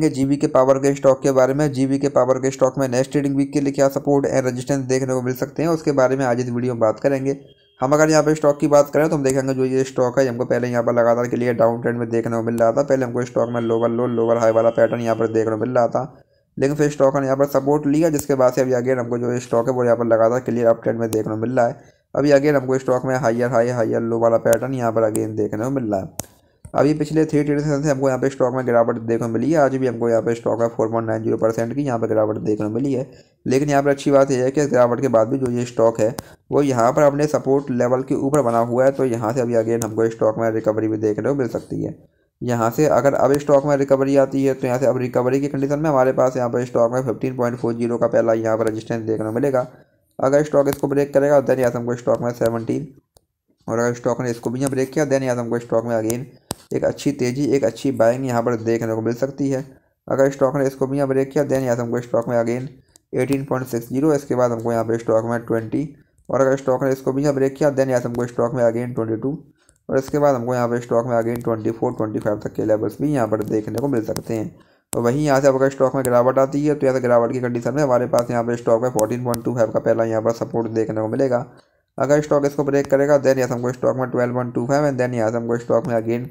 GB के power के stock के बारे में जीबी के पावर के स्टॉक में नेक्स्ट ट्रेडिंग वीक के लिए क्या सपोर्ट एंड रेजिस्टेंस देखने को मिल सकते हैं उसके बारे में आज इस वीडियो में बात करेंगे हम अगर यहाँ पे स्टॉक की बात करें तो हम देखेंगे जो ये स्टॉक है हमको पहले यहाँ पर लगातार के लिए डाउन ट्रेंड में देखने को मिल रहा था पहले हमको स्टॉक में लोअर लो लोअर हाई वाला पैटर्न यहाँ पर देखने को मिल रहा था लेकिन फिर स्टॉक ने यहाँ पर सपोर्ट लिया जिसके बाद से अभी अगेन हमको जो स्टॉक है वो यहाँ पर लगातार क्लियर अप ट्रेंड में देखने को मिल रहा है अभी अगेन हमको स्टॉक में हाइयर हाई हाइयर लो वाला पैटर्न यहाँ पर अगेन देखने को मिल रहा है अभी पिछले थ्री ट्रेड सेशन से हमको यहाँ पे स्टॉक में गिरावट देखने मिली है आज भी हमको यहाँ पे स्टॉक में four point nine zero percent की यहाँ पे गिरावट देखने मिली है लेकिन यहाँ पर अच्छी बात यह है कि गिरावट के बाद भी जो ये स्टॉक है वो यहाँ पर अपने सपोर्ट लेवल के ऊपर बना हुआ है तो यहाँ से अभी अगेन हमको स्टॉक में रिकवरी भी देखने को मिल सकती है यहाँ से अगर अब स्टॉक में रिकवरी आती है तो यहाँ से अब रिकवरी की कंडीशन में हमारे पास यहाँ पर स्टॉक में फिफ्टीन पॉइंट फोर जीरो का पहला यहाँ पर रजिस्टेंस देखने को मिलेगा अगर स्टॉक इसको ब्रेक करेगा देन यहाँ से हमको स्टॉक में सेवनटीन और अगर स्टॉक ने इसको भी यहाँ ब्रेक किया देन यहाँ से हमको स्टॉक में अगेन एक अच्छी तेज़ी एक अच्छी बाइंग यहाँ पर देखने को मिल सकती है अगर स्टॉक ने इसको भी यहाँ ब्रेक किया देन यहाँ से हमको स्टॉक में अगेन 18.60 इसके बाद हमको यहाँ पर स्टॉक में 20 और अगर स्टॉक ने इसको भी यहाँ ब्रेक किया देन यहाँ से हमको स्टॉक में अगेन 22 और इसके बाद हमको यहाँ पर स्टॉक में अगेन 24 25 तक के लेवल्स भी यहाँ पर देखने को मिल सकते हैं और तो वहीं यहाँ से अगर स्टॉक में गिरावट आती है तो यहाँ से गिरावट की कंडीशन में हमारे पास यहाँ पर स्टॉक में फोर्टीन पॉइंट टू फाइव का पहला यहाँ पर सपोर्ट देखने को मिलेगा अगर स्टॉक इसको ब्रेक करेगा देन यहाँ से हमको स्टॉक में twelve point two five and then यहाँ से हमको स्टॉक में अगेन